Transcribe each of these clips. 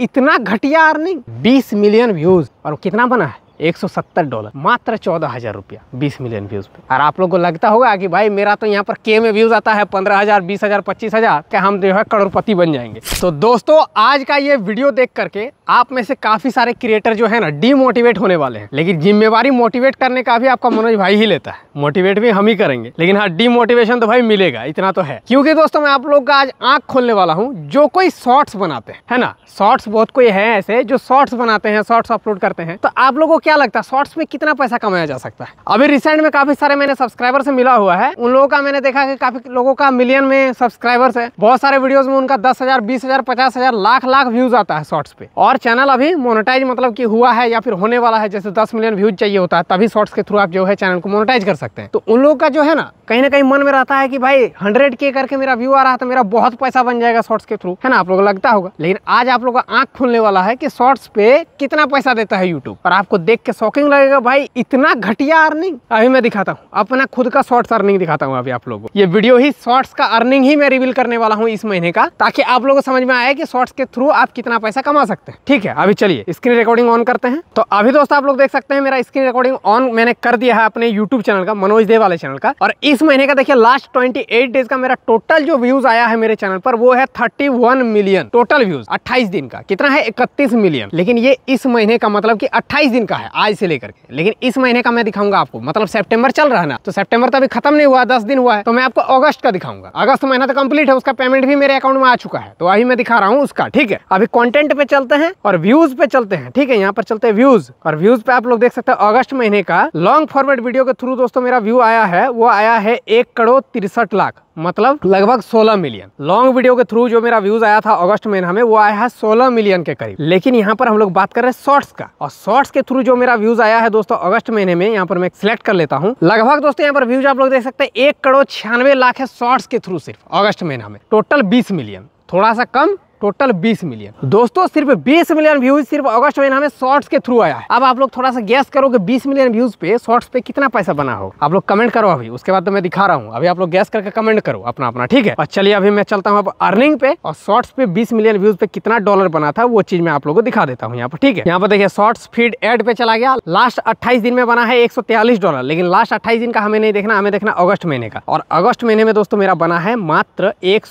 इतना घटिया earning 20 million views और कितना बना है 170 डॉलर मात्र चौदह हज़ार रुपया बीस मिलियन व्यूज़ पे और आप लोग को लगता होगा कि भाई मेरा तो यहाँ पर के में व्यूज़ आता है पंद्रह हज़ार बीस हज़ार पच्चीस हज़ार क्या हम जो है करोड़पति बन जाएंगे तो दोस्तों आज का ये वीडियो देख करके आप में से काफ़ी सारे क्रिएटर जो है ना डीमोटिवेट होने वाले हैं लेकिन जिम्मेवारी मोटिवेट करने का भी आपका मनोज भाई ही लेता है मोटिवेट भी हम ही करेंगे लेकिन हाँ डीमोटिवेशन तो भाई मिलेगा इतना तो है क्योंकि दोस्तों मैं आप लोग का आज आंख खोलने वाला हूँ जो कोई शॉर्ट्स बनाते हैं है ना शॉर्ट्स बहुत कोई है ऐसे जो शॉर्ट्स बनाते हैं शॉर्ट्स अपलोड करते हैं तो आप लोगों क्या लगता है शॉर्ट्स में कितना पैसा कमाया जा सकता है अभी रिसेंट में काफी सारे मैंने सब्सक्राइबर से मिला हुआ है उन लोगों का मैंने देखा कि काफी लोगों का मिलियन में सब्सक्राइबर्स है बहुत सारे वीडियोस में उनका दस हजार बीस हजार पचास हजार लाख लाख व्यूज आता है शॉर्ट्स पे और चैनल अभी मोनोटाइज मतलब की हुआ है या फिर होने वाला है जैसे दस मिलियन व्यूज चाहिए होता है तभी शॉर्ट्स के थ्रू आप जो है चैनल को मोनोटाइज कर सकते हैं तो उन लोग का जो है ना कहीं ना कहीं मन में रहता है कि भाई हंड्रेड के करके मेरा व्यू आ रहा था तो मेरा बहुत पैसा बन जाएगा शॉर्ट्स के थ्रू है ना आप लोग लगता होगा लेकिन आज आप लोग का आंख खुलने वाला है कि शॉर्ट्स पे कितना पैसा देता है यूट्यूब और आपको देख देख के शॉकिंग लगेगा भाई इतना घटिया अर्निंग अभी मैं दिखाता हूँ अपना खुद का शॉर्ट्स अर्निंग दिखाता हूँ अभी आप लोगों को ये वीडियो ही शॉर्ट्स का अर्निंग ही मैं रिवील करने वाला हूँ इस महीने का ताकि आप लोगों को समझ में आए कि शॉर्ट्स के थ्रू आप कितना पैसा कमा सकते हैं ठीक है अभी चलिए स्क्रीन रिकॉर्डिंग ऑन करते हैं तो अभी दोस्तों आप लोग देख सकते हैं मेरा स्क्रीन रिकॉर्डिंग ऑन मैंने कर दिया है अपने यूट्यूब चैनल का मनोज देव वाले चैनल का और इस महीने का देखिए लास्ट ट्वेंटी डेज का मेरा टोटल जो व्यूज आया है मेरे चैनल पर वो है थर्टी मिलियन टोटल व्यूज अट्ठाईस दिन का कितना है इकतीस मिलियन लेकिन ये इस महीने का मतलब की अट्ठाईस दिन का है है आज से लेकर के लेकिन इस महीने का मैं दिखाऊंगा आपको मतलब सेप्टेम्बर चल रहा है ना तो सेप्टेम्बर तो अभी खत्म नहीं हुआ दस दिन हुआ है तो मैं आपको अगस्त का दिखाऊंगा अगस्त महीना तो कम्प्लीट है उसका पेमेंट भी मेरे अकाउंट में आ चुका है तो अभी मैं दिखा रहा हूँ उसका ठीक है अभी कॉन्टेंट पे चलते हैं और व्यूज पे चलते हैं ठीक है यहाँ पर चलते हैं व्यूज और व्यूज पे आप लोग देख सकते हैं अगस्त महीने का लॉन्ग फॉर्मेट वीडियो के थ्रू दोस्तों मेरा व्यू आया है वो आया है एक करोड़ तिरसठ लाख मतलब लगभग 16 मिलियन लॉन्ग वीडियो के थ्रू जो मेरा व्यूज आया था अगस्त महीना में वो आया है 16 मिलियन के करीब लेकिन यहाँ पर हम लोग बात कर रहे हैं शॉर्ट्स का और शॉर्ट्स के थ्रू जो मेरा व्यूज आया है दोस्तों अगस्त महीने में यहाँ पर मैं सिलेक्ट कर लेता हूँ लगभग दोस्तों यहाँ पर व्यूज आप लोग देख सकते हैं एक करोड़ छियानवे लाख है शॉर्ट्स के थ्रू सिर्फ अगस्त महीना में टोटल बीस मिलियन थोड़ा सा कम टोटल 20 मिलियन दोस्तों सिर्फ 20 मिलियन व्यूज सिर्फ अगस्त महीना में शॉर्ट्स के थ्रू आया है अब आप लोग थोड़ा सा गैस करो कि 20 मिलियन व्यूज पे शॉर्ट्स पे कितना पैसा बना हो आप लोग कमेंट करो अभी उसके बाद तो मैं दिखा रहा हूँ अभी आप लोग गैस करके कमेंट करो अपना अपना ठीक है और चलिए अभी मैं चलता हूँ अब अर्निंग पे और शॉर्ट्स पे बीस मिलियन व्यूज पे कितना डॉलर बना था वो चीज मैं आप लोग को दिखा देता हूँ यहाँ पर ठीक है यहाँ पर देखिए शॉर्ट्स फीड एड पे चला गया लास्ट अट्ठाईस दिन में बना है एक डॉलर लेकिन लास्ट अट्ठाईस दिन का हमें नहीं देखना हमें देखना अगस्त महीने का और अगस्त महीने में दोस्तों मेरा बना है मात्र एक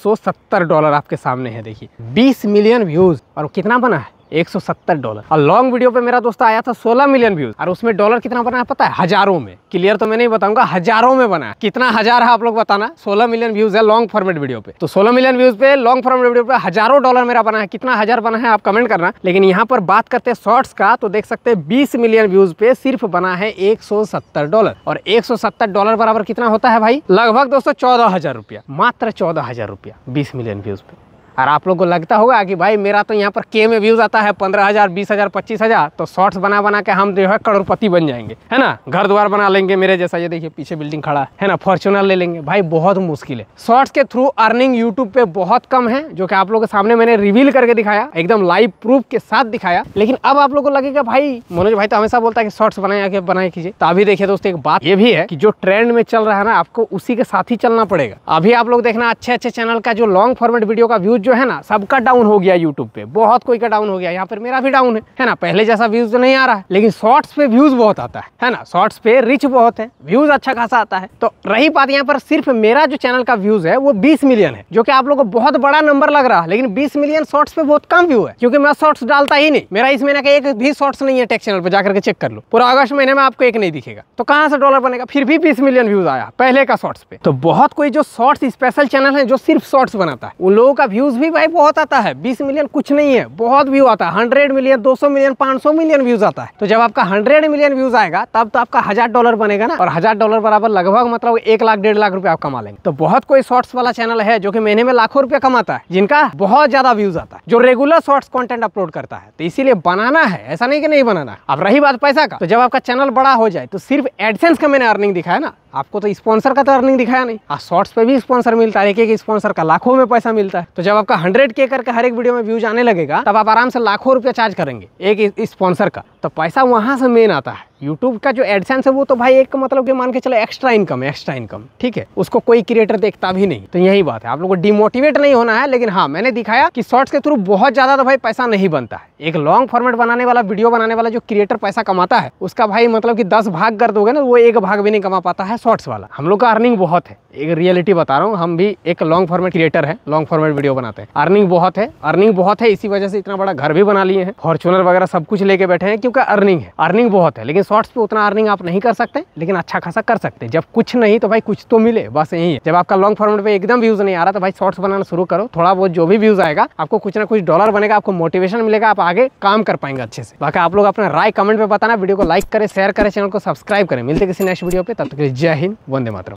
डॉलर आपके सामने है देखिए बीस मिलियन व्यूज और कितना बना है 170 डॉलर और लॉन्ग वीडियो पे मेरा दोस्त आया था 16 मिलियन व्यूज और उसमें डॉलर कितना बना है पता है हजारों में क्लियर तो मैं नहीं बताऊंगा हजारों में बना है कितना हजार है आप लोग बताना 16 मिलियन व्यूज है लॉन्ग फॉर्मेट वीडियो पे तो 16 मिलियन व्यूज पे लॉन्ग फॉर्मेट वीडियो पे हजारों डॉलर मेरा बना है कितना हजार बना है आप कमेंट करना लेकिन यहाँ पर बात करते हैं शॉर्ट्स का तो देख सकते हैं बीस मिलियन व्यूज पे सिर्फ बना है एक डॉलर और एक डॉलर बराबर कितना होता है भाई लगभग दोस्तों चौदह मात्र चौदह हजार रुपया बीस मिलियन व्यूज पे और आप लोग को लगता होगा कि भाई मेरा तो यहाँ पर के में व्यूज़ आता है पंद्रह हज़ार बीस हज़ार पच्चीस हज़ार तो शॉर्ट्स बना बना के हम जो है करोड़पति बन जाएंगे है ना घर द्वार बना लेंगे मेरे जैसा ये देखिए पीछे बिल्डिंग खड़ा है, ना फॉर्चुनर ले लेंगे भाई बहुत मुश्किल है शॉर्ट्स के थ्रू अर्निंग यूट्यूब पे बहुत कम है जो कि आप लोग के सामने मैंने रिवील करके दिखाया एकदम लाइव प्रूफ के साथ दिखाया लेकिन अब आप लोग को लगेगा भाई मनोज भाई तो हमेशा बोलता है कि शॉर्ट्स बनाए आके बनाए कीजिए तो अभी देखिए दोस्तों एक बात ये भी है कि जो ट्रेंड में चल रहा है ना आपको उसी के साथ ही चलना पड़ेगा अभी आप लोग देखना अच्छे अच्छे चैनल का जो लॉन्ग फॉर्मेट वीडियो का व्यूज जो है ना सबका डाउन हो गया यूट्यूब पे बहुत कोई का डाउन हो गया यहाँ पर मेरा भी डाउन है है ना पहले जैसा व्यूज तो नहीं आ रहा है लेकिन शॉर्ट्स पे व्यूज बहुत आता है है ना शॉर्ट्स पे रिच बहुत है व्यूज अच्छा खासा आता है तो रही बात यहाँ पर सिर्फ मेरा जो चैनल का व्यूज है वो बीस मिलियन है जो की आप लोग को बहुत बड़ा नंबर लग रहा है लेकिन बीस मिलियन शॉर्ट्स पे बहुत कम व्यू है क्योंकि मैं शॉर्ट्स डालता ही नहीं मेरा इस महीने का एक भी शॉर्ट्स नहीं है टेक्स चैनल पर जाकर चेक कर लो पूरा अगस्त महीने में आपको एक नहीं दिखेगा तो कहाँ से डॉलर बनेगा फिर भी बीस मिलियन व्यूज आया पहले का शॉर्ट्स पे तो बहुत कोई जो शॉर्ट्स स्पेशल चैनल है जो सिर्फ शॉर्ट्स बनाता है उन लोगों का व्यूज भी भाई बहुत आता है 20 मिलियन कुछ नहीं है बहुत व्यू आता है 100 मिलियन 200 मिलियन 500 मिलियन व्यूज आता है तो जब आपका 100 मिलियन व्यूज आएगा तब तो आपका हजार डॉलर बनेगा ना और हजार डॉलर बराबर लगभग मतलब एक लाख डेढ़ लाख रुपया आप कमा लेंगे तो बहुत कोई शॉर्ट्स वाला चैनल है जो की महीने में लाखों रुपया कमाता है जिनका बहुत ज्यादा व्यूज आता है जो रेगुलर शॉर्ट्स कॉन्टेंट अपलोड करता है तो इसीलिए बनाना है ऐसा नहीं की नहीं बनाना अब रही बात पैसा का तो जब आपका चैनल बड़ा हो जाए तो सिर्फ एडसेंस का मैंने अर्निंग दिखाया ना आपको तो स्पॉन्सर का तो अर्निंग दिखाया नहीं आज हाँ, शॉर्ट्स पे भी स्पॉन्सर मिलता है एक एक स्पॉन्सर का लाखों में पैसा मिलता है तो जब आपका हंड्रेड के करके हर एक वीडियो में व्यूज आने लगेगा तब आप आराम से लाखों रुपया चार्ज करेंगे एक स्पॉन्सर का तो पैसा वहाँ से मेन आता है यूट्यूब का जो एडसेंस है वो तो भाई एक मतलब कि मान के चलो एक्स्ट्रा इनकम है एक्स्ट्रा इनकम ठीक है उसको कोई क्रिएटर देखता भी नहीं तो यही बात है आप लोगों को डिमोटिवेट नहीं होना है लेकिन हाँ मैंने दिखाया कि शॉर्ट्स के थ्रू बहुत ज़्यादा तो भाई पैसा नहीं बनता है एक लॉन्ग फॉर्मेट बनाने वाला वीडियो बनाने वाला जो क्रिएटर पैसा कमाता है उसका भाई मतलब की दस भाग कर दोगे ना तो वो एक भाग भी नहीं कमा पाता है शॉर्ट्स वाला हम लोग का अर्निंग बहुत है एक रियलिटी बता रहा हूँ हम भी एक लॉन्ग फॉर्मेट क्रिएटर है लॉन्ग फॉर्मेट वीडियो बनाते हैं अर्निंग बहुत है अर्निंग बहुत है इसी वजह से इतना बड़ा घर भी बना लिए हैं फॉर्चुनर वगैरह सब कुछ लेके बैठे हैं क्योंकि अर्निंग है अर्निंग बहुत है लेकिन शॉर्ट्स पे उतना अर्निंग आप नहीं कर सकते लेकिन अच्छा खासा कर सकते जब कुछ नहीं तो भाई कुछ तो मिले बस यही है जब आपका लॉन्ग फॉर्मेट पे एकदम व्यूज नहीं आ रहा तो भाई शॉर्ट्स बनाना शुरू करो थोड़ा बहुत जो भी व्यूज आएगा आपको कुछ ना कुछ डॉलर बनेगा आपको मोटिवेशन मिलेगा आप आगे काम कर पाएंगे अच्छे से बाकी आप लोग अपना राय कमेंट में बताना वीडियो को लाइक करें शेयर करें चैनल को सब्सक्राइब करें मिलते किसी नेक्स्ट वीडियो पे तब तक जय हिंद वंदे मात्र